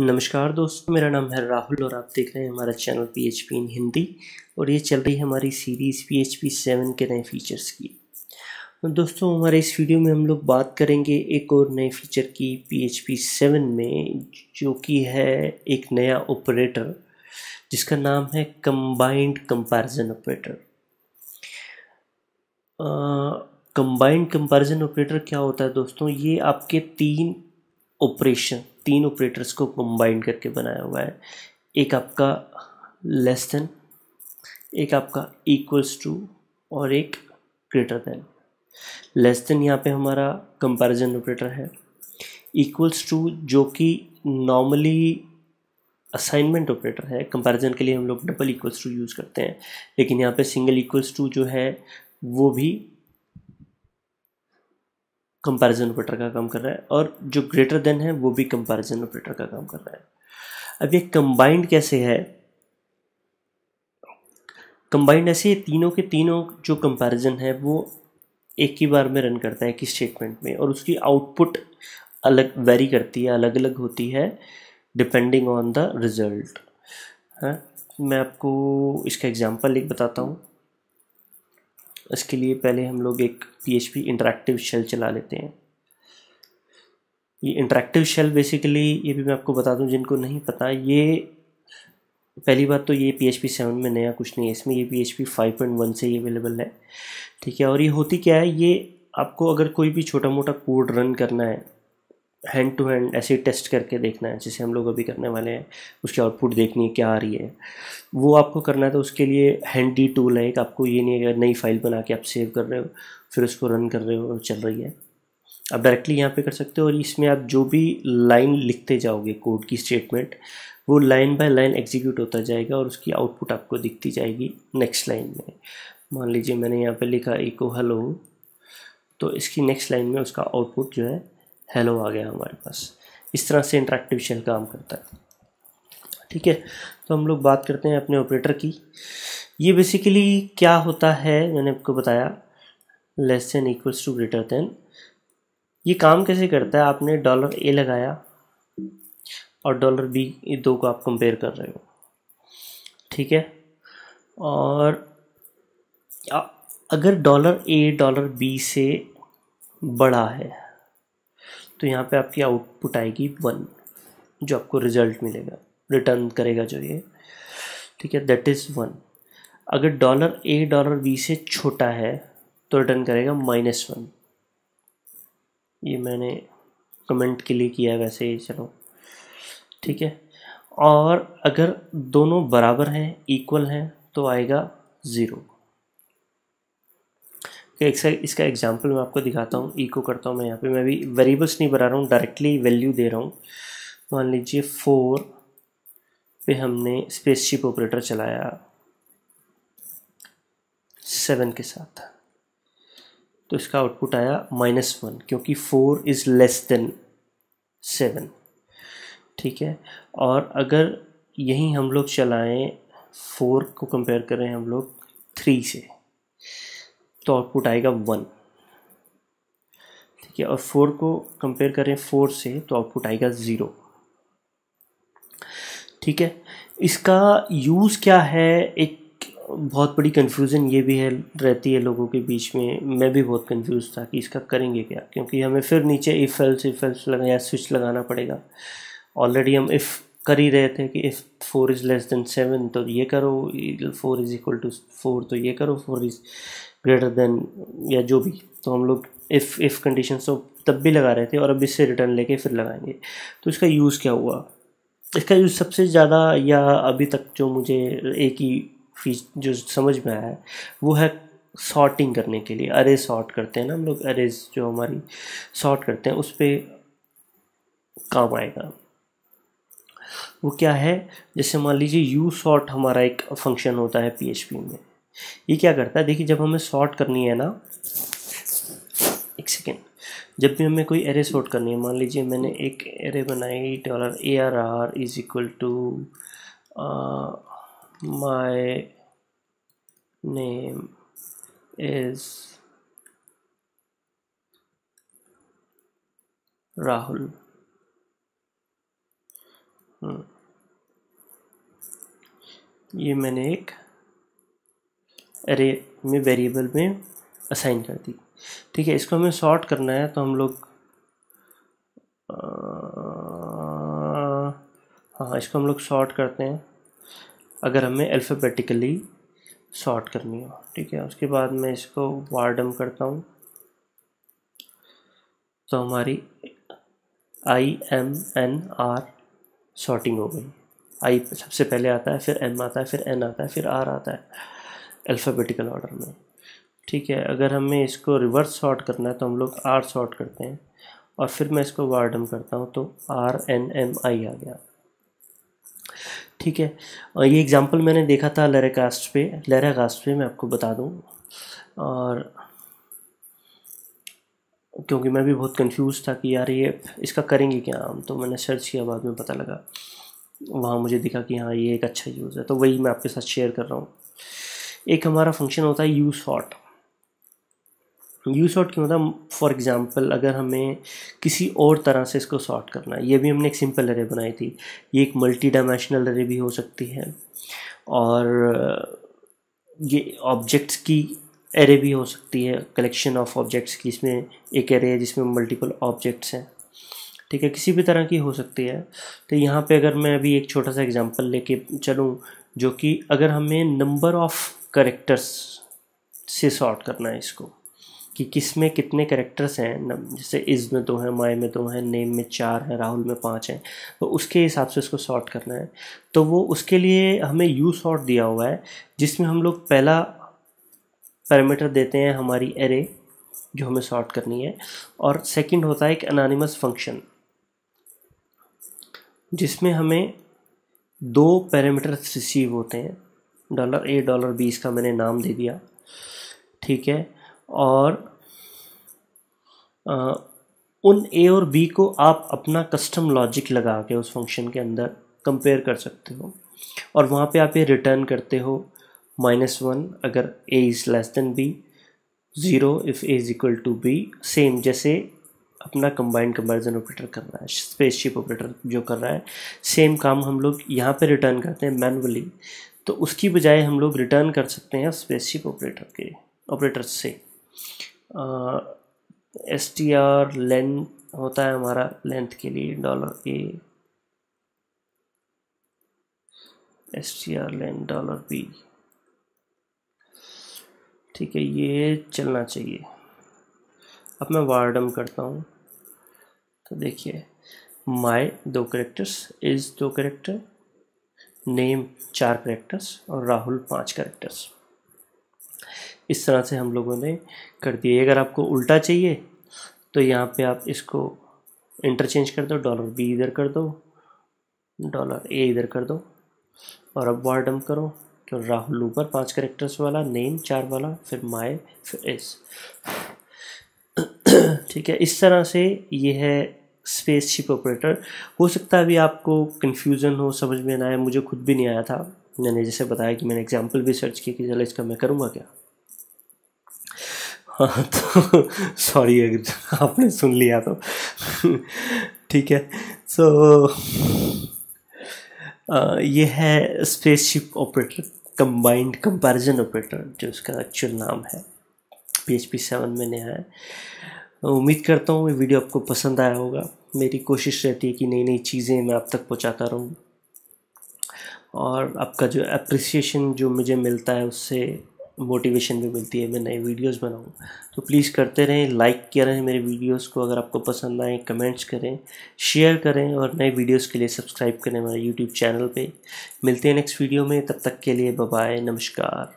नमस्कार दोस्तों मेरा नाम है राहुल और आप देख रहे हैं हमारा channel P H P in Hindi और ये चल रही है हमारी series P H P seven के नए फीचर्स की तो दोस्तों हमारे इस वीडियो में हम लोग बात करेंगे एक और नए फीचर की पी एच पी सेवन में जो कि है एक नया ऑपरेटर जिसका नाम है combined comparison operator combined comparison operator क्या होता है दोस्तों ये आपके तीन ऑपरेशन तीन ऑपरेटर्स को कंबाइन करके बनाया हुआ है एक आपका लेस देन एक आपका इक्वल्स टू और एक ग्रेटर देन लेस देन यहाँ पे हमारा कंपैरिजन ऑपरेटर है इक्वल्स टू जो कि नॉर्मली असाइनमेंट ऑपरेटर है कंपैरिजन के लिए हम लोग डबल इक्वल्स टू यूज़ करते हैं लेकिन यहाँ पे सिंगल इक्वल्स टू जो है वो भी कंपैरिजन ऑपरेटर का काम कर रहा है और जो ग्रेटर देन है वो भी कंपैरिजन ऑपरेटर का काम कर रहा है अब ये कंबाइंड कैसे है कंबाइंड ऐसे तीनों के तीनों जो कंपैरिजन है वो एक ही बार में रन करता है एक स्टेटमेंट में और उसकी आउटपुट अलग वेरी करती है अलग अलग होती है डिपेंडिंग ऑन द रिजल्ट है मैं आपको इसका एग्जांपल एक बताता हूँ इसके लिए पहले हम लोग एक पी इंटरेक्टिव शेल चला लेते हैं ये इंटरेक्टिव शेल बेसिकली ये भी मैं आपको बता दूं जिनको नहीं पता ये पहली बात तो ये पी एच पी सेवन में नया कुछ नहीं है इसमें ये P H P five point one से ही अवेलेबल है ठीक है और ये होती क्या है ये आपको अगर कोई भी छोटा मोटा कोड रन करना है हैंड टू हैंड ऐसे टेस्ट करके देखना है जैसे हम लोग अभी करने वाले हैं उसकी आउटपुट देखनी है क्या आ रही है वो आपको करना है तो उसके लिए हैंडी टूल है एक आपको ये नहीं है नई फाइल बना के आप सेव कर रहे हो फिर उसको रन कर रहे हो और चल रही है आप डायरेक्टली यहाँ पे कर सकते हो और इसमें आप जो भी लाइन लिखते जाओगे कोड की स्टेटमेंट वो लाइन बाय लाइन एग्जीक्यूट होता जाएगा और उसकी आउटपुट आपको दिखती जाएगी नेक्स्ट लाइन में मान लीजिए मैंने यहाँ पे लिखा इको हेलो तो इसकी नेक्स्ट लाइन में उसका आउटपुट जो है हेलो आ गया हमारे पास इस तरह से इंटरेक्टिव शेल काम करता है ठीक है तो हम लोग बात करते हैं अपने ऑपरेटर की ये बेसिकली क्या होता है मैंने आपको बताया less than equals to greater than ये काम कैसे करता है आपने डॉलर ए लगाया और डॉलर बी ये दो को आप कंपेयर कर रहे हो ठीक है और अगर डॉलर ए डॉलर बी से बड़ा है तो यहाँ पे आपकी आउटपुट आएगी वन जो आपको रिजल्ट मिलेगा रिटर्न करेगा जो ये ठीक है दैट इज़ वन अगर डॉलर ए डॉलर बी से छोटा है तो रिटर्न करेगा माइनस वन ये मैंने कमेंट के लिए किया है वैसे ही चलो ठीक है और अगर दोनों बराबर हैं इक्वल हैं तो आएगा ज़ीरो एक से इसका एग्जाम्पल मैं आपको दिखाता हूँ ईको करता हूँ मैं यहाँ पे मैं भी वेरिएबल्स नहीं बना रहा हूँ डायरेक्टली वैल्यू दे रहा हूँ मान लीजिए फोर पे हमने स्पेसशिप ऑपरेटर चलाया सेवन के साथ तो इसका आउटपुट आया माइनस वन क्योंकि four is less than seven ठीक है और अगर यहीं हम लोग चलाएं फोर को कंपेयर करें हम लोग थ्री से तो आउटपुट आएगा वन ठीक है और फोर को कंपेयर करें फोर से तो आउटपुट आएगा ज़ीरो ठीक है इसका यूज़ क्या है एक बहुत बड़ी कंफ्यूजन ये भी है रहती है लोगों के बीच में मैं भी बहुत कंफ्यूज था कि इसका करेंगे क्या क्योंकि हमें फिर नीचे इफ़ एल्स इफ़ एल्स लगाया या स्विच लगाना पड़ेगा ऑलरेडी हम इफ़ कर ही रहे थे कि if four is less than seven तो ये करो four is equal to four तो ये करो फोर इज़ ग्रेटर देन या जो भी तो हम लोग इफ़ इफ़ कंडीशन तो तब भी लगा रहे थे और अब इससे रिटर्न लेके फिर लगाएंगे तो इसका यूज़ क्या हुआ इसका यूज़ सबसे ज़्यादा या अभी तक जो मुझे एक ही फीच जो समझ में आया है वो है सॉर्टिंग करने के लिए अरे सॉर्ट करते हैं ना हम लोग अरेज जो हमारी सॉर्ट करते हैं उस पर काम आएगा वो क्या है जैसे मान लीजिए यू सॉर्ट हमारा एक फंक्शन होता है पीएचपी में ये क्या करता है देखिए जब हमें सॉर्ट करनी है ना एक सेकेंड जब भी हमें कोई एरे सॉर्ट करनी है मान लीजिए मैंने एक एरे बनाई dollar A R R is equal to my name is Rahul Hmm. ये मैंने एक अरे में वेरिएबल में असाइन कर दी ठीक है इसको हमें सॉर्ट करना है तो हम लोग हाँ इसको हम लोग सॉर्ट करते हैं अगर हमें अल्फ़ाबेटिकली सॉर्ट करनी हो ठीक है उसके बाद मैं इसको वार्डम करता हूँ तो हमारी I M N R sorting हो गई आई सबसे पहले आता है फिर एम आता है फिर एन आता है फिर आर आता है अल्फ़ाबेटिकल ऑर्डर में ठीक है अगर हमें इसको रिवर्स शॉर्ट करना है तो हम लोग आर शॉर्ट करते हैं और फिर मैं इसको वार्डम करता हूँ तो आर एन एम आई आ गया ठीक है और ये एग्ज़ाम्पल मैंने देखा था लहरा कास्ट पे लहरा कास्ट पे मैं आपको बता दूँ और क्योंकि मैं भी बहुत कंफ्यूज था कि यार ये इसका करेंगे क्या हम तो मैंने सर्च किया बाद में पता लगा वहाँ मुझे दिखा कि हाँ ये एक अच्छा यूज़ है तो वही मैं आपके साथ शेयर कर रहा हूँ एक हमारा फंक्शन होता है यू शॉट यू शॉट क्यों होता है फॉर एग्ज़ाम्पल अगर हमें किसी और तरह से इसको शॉर्ट करना है ये भी हमने एक सिंपल एरे बनाई थी ये एक मल्टी डायमेंशनल एरे भी हो सकती है और ये ऑब्जेक्ट्स की एरे भी हो सकती है कलेक्शन ऑफ ऑब्जेक्ट्स की इसमें एक एरे है जिसमें मल्टीपल ऑब्जेक्ट्स हैं ठीक है किसी भी तरह की हो सकती है तो यहाँ पे अगर मैं अभी एक छोटा सा एग्जांपल लेके चलूँ जो कि अगर हमें नंबर ऑफ़ करेक्टर्स से सॉर्ट करना है इसको कि किस में कितने करेक्टर्स हैं जैसे इज़ में दो हैं माए में दो हैं नेम में चार हैं राहुल में पाँच हैं तो उसके हिसाब से उसको सॉर्ट करना है तो वो उसके लिए हमें यू सॉर्ट दिया हुआ है जिसमें हम लोग पहला पैरामीटर देते हैं हमारी एरे जो हमें सॉर्ट करनी है और सेकंड होता है एक अनानिमस फंक्शन जिसमें हमें दो पैरामीटर रिसीव होते हैं डॉलर ए डॉलर बी इसका मैंने नाम दे दिया ठीक है और आ, उन ए और बी को आप अपना कस्टम लॉजिक लगा के उस फंक्शन के अंदर कंपेयर कर सकते हो और वहाँ पे आप ये रिटर्न करते हो माइनस वन अगर A is less than B zero if A is equal to B same जैसे अपना कंबाइंड कंपेरिजन ऑपरेटर कर रहा है स्पेसशिप ऑपरेटर जो कर रहा है सेम काम हम लोग यहाँ पे रिटर्न करते हैं मैनुअली तो उसकी बजाय हम लोग रिटर्न कर सकते हैं स्पेसशिप ऑपरेटर के ऑपरेटर से एस टी आर लेंथ होता है हमारा लेंथ के लिए dollar A S T R length dollar B ठीक है ये चलना चाहिए अब मैं वार्डम करता हूँ तो देखिए माय दो करेक्टर्स इज दो करेक्टर नेम चार करेक्टर्स और राहुल पांच करेक्टर्स इस तरह से हम लोगों ने कर दिए अगर आपको उल्टा चाहिए तो यहाँ पे आप इसको इंटरचेंज कर दो डॉलर बी इधर कर दो डॉलर ए इधर कर दो और अब वार डम्प करो तो राहुल ऊपर पांच करेक्टर्स वाला नेम चार वाला फिर माए फिर एस ठीक है इस तरह से ये है स्पेस शिप ऑपरेटर हो सकता है अभी आपको कन्फ्यूज़न हो समझ में ना आए मुझे खुद भी नहीं आया था मैंने जैसे बताया कि मैंने एग्जाम्पल भी सर्च किया कि चलो इसका मैं करूँगा क्या हाँ तो सॉरी अगर आपने सुन लिया तो ठीक है सो so, ये है spaceship operator combined comparison operator जो इसका एक्चुअल नाम है पी एच पी सेवन में नया है उम्मीद करता हूँ ये वीडियो आपको पसंद आया होगा मेरी कोशिश रहती है कि नई नई चीज़ें मैं आप तक पहुँचाता रहूँ और आपका जो अप्रिसिएशन जो मुझे मिलता है उससे मोटिवेशन भी मिलती है मैं नए वीडियोस बनाऊँ तो प्लीज़ करते रहें लाइक करें मेरे वीडियोस को अगर आपको पसंद आए कमेंट्स करें शेयर करें और नए वीडियोस के लिए सब्सक्राइब करें हमारे यूट्यूब चैनल पे मिलते हैं नेक्स्ट वीडियो में तब तक के लिए बाय नमस्कार